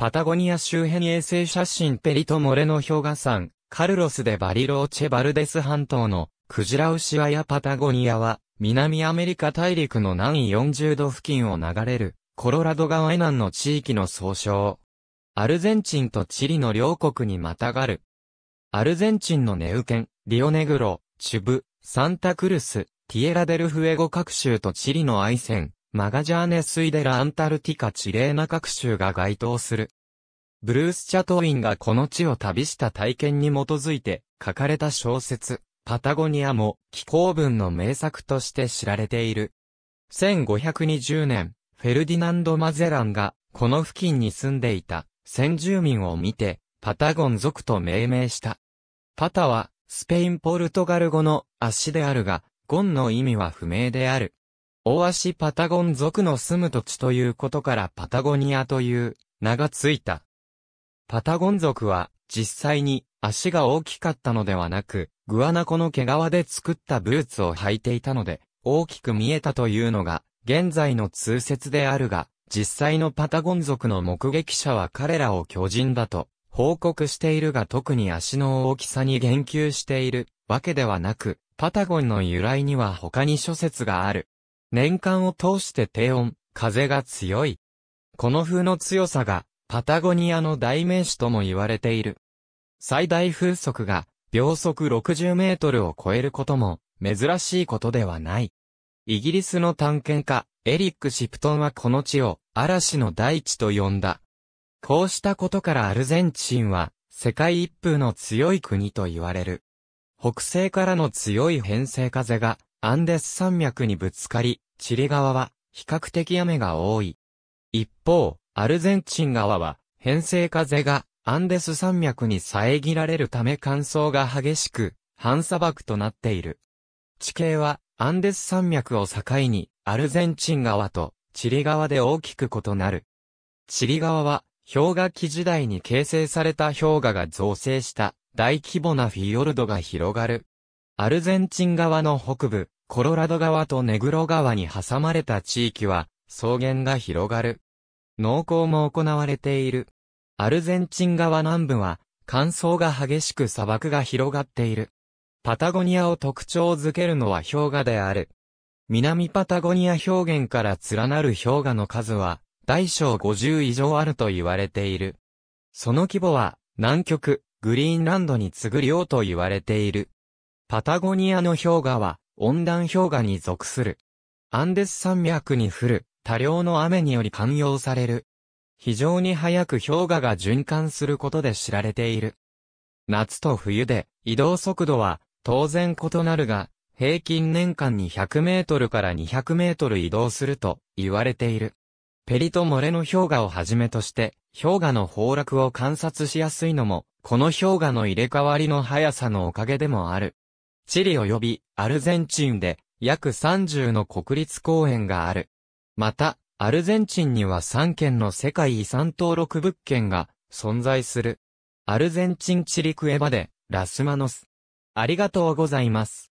パタゴニア周辺衛星写真ペリトモレの氷河山、カルロスでバリローチェバルデス半島のクジラウシアやパタゴニアは南アメリカ大陸の南位40度付近を流れるコロラド川以南の地域の総称。アルゼンチンとチリの両国にまたがる。アルゼンチンのネウケン、リオネグロ、チュブ、サンタクルス、ティエラデルフエゴ各州とチリのアイセン、マガジャーネスイデラ・アンタルティカチレーナ各州が該当する。ブルース・チャトウィンがこの地を旅した体験に基づいて書かれた小説、パタゴニアも気候文の名作として知られている。1520年、フェルディナンド・マゼランがこの付近に住んでいた先住民を見てパタゴン族と命名した。パタはスペイン・ポルトガル語の足であるが、ゴンの意味は不明である。オ足アシパタゴン族の住む土地ということからパタゴニアという名がついた。パタゴン族は実際に足が大きかったのではなく、グアナコの毛皮で作ったブーツを履いていたので、大きく見えたというのが、現在の通説であるが、実際のパタゴン族の目撃者は彼らを巨人だと報告しているが特に足の大きさに言及しているわけではなく、パタゴンの由来には他に諸説がある。年間を通して低温、風が強い。この風の強さが、パタゴニアの代名詞とも言われている。最大風速が、秒速60メートルを超えることも、珍しいことではない。イギリスの探検家、エリック・シプトンはこの地を、嵐の大地と呼んだ。こうしたことからアルゼンチンは、世界一風の強い国と言われる。北西からの強い偏西風が、アンデス山脈にぶつかり、チリ側は比較的雨が多い。一方、アルゼンチン側は偏西風がアンデス山脈に遮られるため乾燥が激しく、半砂漠となっている。地形はアンデス山脈を境にアルゼンチン側とチリ側で大きく異なる。チリ側は氷河期時代に形成された氷河が造成した大規模なフィヨルドが広がる。アルゼンチン側の北部、コロラド川とネグロ川に挟まれた地域は、草原が広がる。農耕も行われている。アルゼンチン川南部は、乾燥が激しく砂漠が広がっている。パタゴニアを特徴づけるのは氷河である。南パタゴニア表現から連なる氷河の数は、大小50以上あると言われている。その規模は、南極、グリーンランドに次ぐ量と言われている。パタゴニアの氷河は、温暖氷河に属する。アンデス山脈に降る多量の雨により寛容される。非常に早く氷河が循環することで知られている。夏と冬で移動速度は当然異なるが、平均年間に100メートルから200メートル移動すると言われている。ペリとモレの氷河をはじめとして、氷河の崩落を観察しやすいのも、この氷河の入れ替わりの速さのおかげでもある。チリ及びアルゼンチンで約30の国立公園がある。また、アルゼンチンには3件の世界遺産登録物件が存在する。アルゼンチンチリクエバでラスマノス。ありがとうございます。